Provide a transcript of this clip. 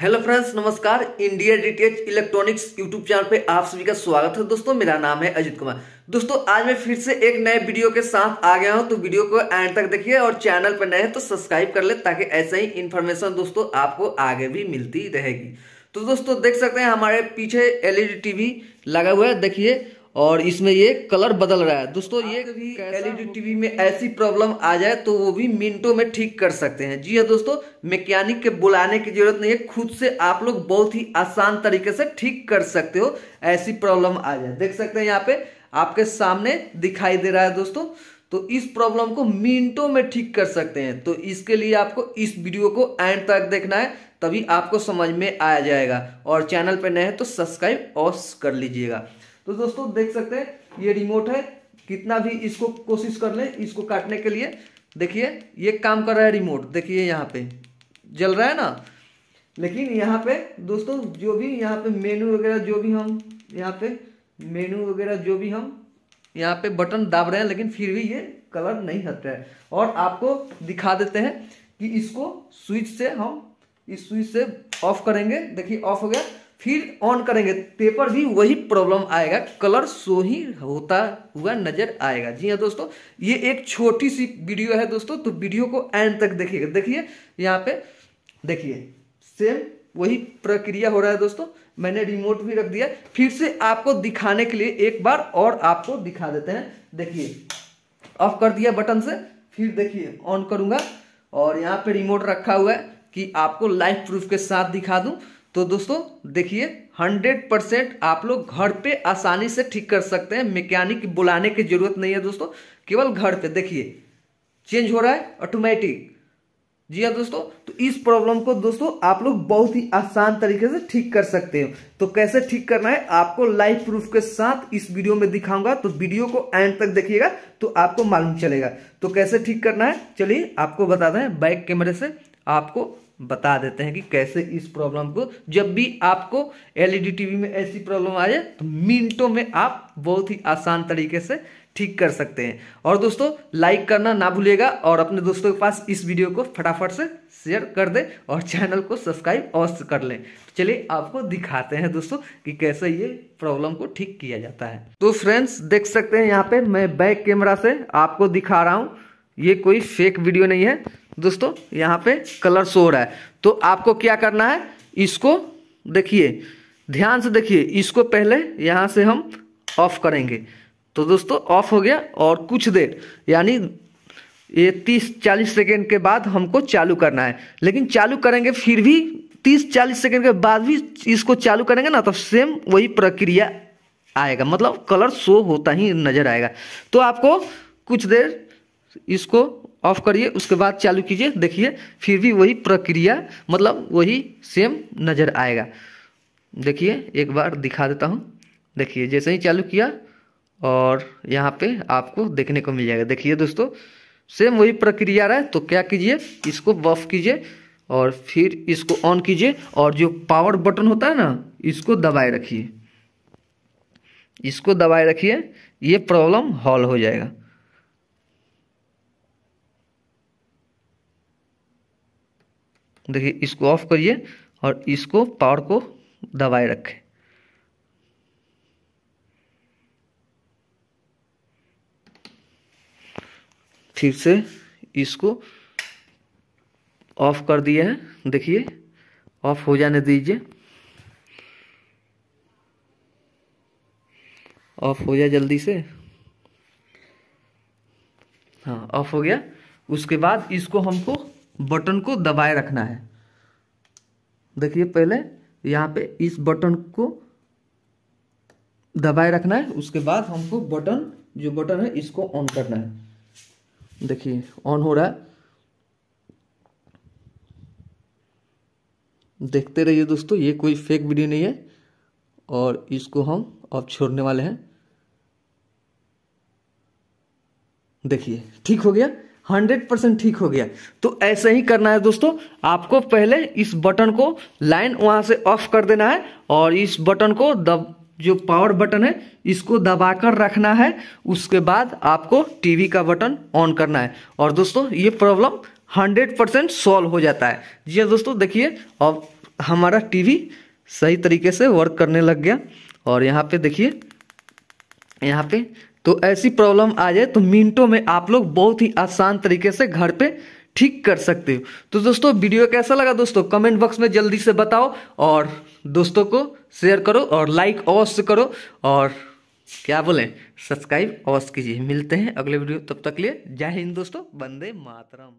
hello friends नमस्कार India DTH electronics YouTube channel पे आप सभी का स्वागत है दोस्तों मेरा नाम है अजित कुमार दोस्तों आज मैं फिर से एक नए वीडियो के साथ आ गया हूं तो वीडियो को एंड तक देखिए और चैनल पर नए हैं तो सब्सक्राइब कर ले ताकि ऐसे ही इन्फॉर्मेशन दोस्तों आपको आगे भी मिलती रहेगी तो दोस्तों देख सकते हैं हमारे पीछे एलईडी टीवी लगा हुआ है देखिए और इसमें ये कलर बदल रहा है दोस्तों ये एलईडी टीवी e में ऐसी प्रॉब्लम आ जाए तो वो भी मिनटों में ठीक कर सकते हैं जी हाँ दोस्तों मैकेनिक के बुलाने की जरूरत नहीं है खुद से आप लोग बहुत ही आसान तरीके से ठीक कर सकते हो ऐसी प्रॉब्लम आ जाए देख सकते हैं यहाँ पे आपके सामने दिखाई दे रहा है दोस्तों तो इस प्रॉब्लम को मिनटों में ठीक कर सकते हैं तो इसके लिए आपको इस वीडियो को एंड तक देखना है तभी आपको समझ में आ जाएगा और चैनल पर नए हैं तो सब्सक्राइब और कर लीजिएगा तो दोस्तों देख सकते हैं ये रिमोट है कितना भी इसको कोशिश कर ले इसको काटने के लिए देखिए ये काम कर रहा है रिमोट देखिए यहाँ पे जल रहा है ना लेकिन यहाँ पे दोस्तों जो भी यहाँ पे मेनू वगैरह जो भी हम यहाँ पे मेनू वगैरह जो भी हम यहाँ पे बटन दाब रहे हैं लेकिन फिर भी ये कलर नहीं हट रहा है और आपको दिखा देते हैं कि इसको स्विच से हम इस स्विच से ऑफ करेंगे देखिए ऑफ हो गया फिर ऑन करेंगे पेपर भी वही प्रॉब्लम आएगा कलर सो ही होता हुआ नजर आएगा जी हाँ दोस्तों ये एक छोटी सी वीडियो है दोस्तों तो वीडियो को एंड तक देखिएगा देखिए यहाँ पे देखिए सेम वही प्रक्रिया हो रहा है दोस्तों मैंने रिमोट भी रख दिया फिर से आपको दिखाने के लिए एक बार और आपको दिखा देते हैं देखिए ऑफ कर दिया बटन से फिर देखिए ऑन करूंगा और यहाँ पे रिमोट रखा हुआ है कि आपको लाइफ प्रूफ के साथ दिखा दूं तो दोस्तों देखिए 100 परसेंट आप लोग घर पे आसानी से ठीक कर सकते हैं मैकेनिक बुलाने की जरूरत नहीं है दोस्तों केवल घर पे देखिए चेंज हो रहा है ऑटोमेटिक जी हाँ दोस्तों तो इस प्रॉब्लम को दोस्तों आप लोग बहुत ही आसान तरीके से ठीक कर सकते हो तो कैसे ठीक करना है आपको लाइफ प्रूफ के साथ इस वीडियो में दिखाऊंगा तो वीडियो को एंड तक देखिएगा तो आपको मालूम चलेगा तो कैसे ठीक करना है चलिए आपको बता दें बैक कैमरे से आपको बता देते हैं कि कैसे इस प्रॉब्लम को जब भी आपको एलईडी टीवी e में ऐसी प्रॉब्लम आ जाए तो मिनटों में आप बहुत ही आसान तरीके से ठीक कर सकते हैं और दोस्तों लाइक करना ना भूलिएगा और अपने दोस्तों के पास इस वीडियो को फटाफट से शेयर कर दें और चैनल को सब्सक्राइब अवश्य कर लें तो चलिए आपको दिखाते हैं दोस्तों कि कैसे ये प्रॉब्लम को ठीक किया जाता है तो फ्रेंड्स देख सकते हैं यहाँ पे मैं बैक कैमरा से आपको दिखा रहा हूँ ये कोई फेक वीडियो नहीं है दोस्तों यहाँ पे कलर शो हो रहा है तो आपको क्या करना है इसको देखिए ध्यान से देखिए इसको पहले यहाँ से हम ऑफ करेंगे तो दोस्तों ऑफ हो गया और कुछ देर यानी ये तीस चालीस सेकेंड के बाद हमको चालू करना है लेकिन चालू करेंगे फिर भी तीस चालीस सेकेंड के बाद भी इसको चालू करेंगे ना तो सेम वही प्रक्रिया आएगा मतलब कलर शो होता ही नज़र आएगा तो आपको कुछ देर इसको ऑफ करिए उसके बाद चालू कीजिए देखिए फिर भी वही प्रक्रिया मतलब वही सेम नज़र आएगा देखिए एक बार दिखा देता हूँ देखिए जैसे ही चालू किया और यहाँ पे आपको देखने को मिल जाएगा देखिए दोस्तों सेम वही प्रक्रिया रहा है तो क्या कीजिए इसको बफ कीजिए और फिर इसको ऑन कीजिए और जो पावर बटन होता है ना इसको दबाए रखिए इसको दबाए रखिए ये प्रॉब्लम हॉल हो जाएगा देखिए इसको ऑफ करिए और इसको पावर को दबाए रखें ठीक से इसको ऑफ कर दिया है देखिए ऑफ हो जाने दीजिए ऑफ हो जाए जल्दी से हाँ ऑफ हो गया उसके बाद इसको हमको बटन को दबाए रखना है देखिए पहले यहाँ पे इस बटन को दबाए रखना है उसके बाद हमको बटन जो बटन है इसको ऑन करना है देखिए ऑन हो रहा है देखते रहिए दोस्तों ये कोई फेक वीडियो नहीं है और इसको हम अब छोड़ने वाले हैं देखिए ठीक हो गया हंड्रेड परसेंट ठीक हो गया तो ऐसे ही करना है दोस्तों आपको पहले इस बटन को लाइन वहाँ से ऑफ कर देना है और इस बटन को दब जो पावर बटन है इसको दबाकर रखना है उसके बाद आपको टीवी का बटन ऑन करना है और दोस्तों ये प्रॉब्लम हंड्रेड परसेंट सॉल्व हो जाता है जी हाँ दोस्तों देखिए अब हमारा टीवी सही तरीके से वर्क करने लग गया और यहाँ पे देखिए यहाँ पे तो ऐसी प्रॉब्लम आ जाए तो मिनटों में आप लोग बहुत ही आसान तरीके से घर पे ठीक कर सकते हो तो दोस्तों वीडियो कैसा लगा दोस्तों कमेंट बॉक्स में जल्दी से बताओ और दोस्तों को शेयर करो और लाइक अवश्य करो और क्या बोलें सब्सक्राइब अवश्य कीजिए मिलते हैं अगले वीडियो तब तक लिए जय हिंद दोस्तों बंदे मातरम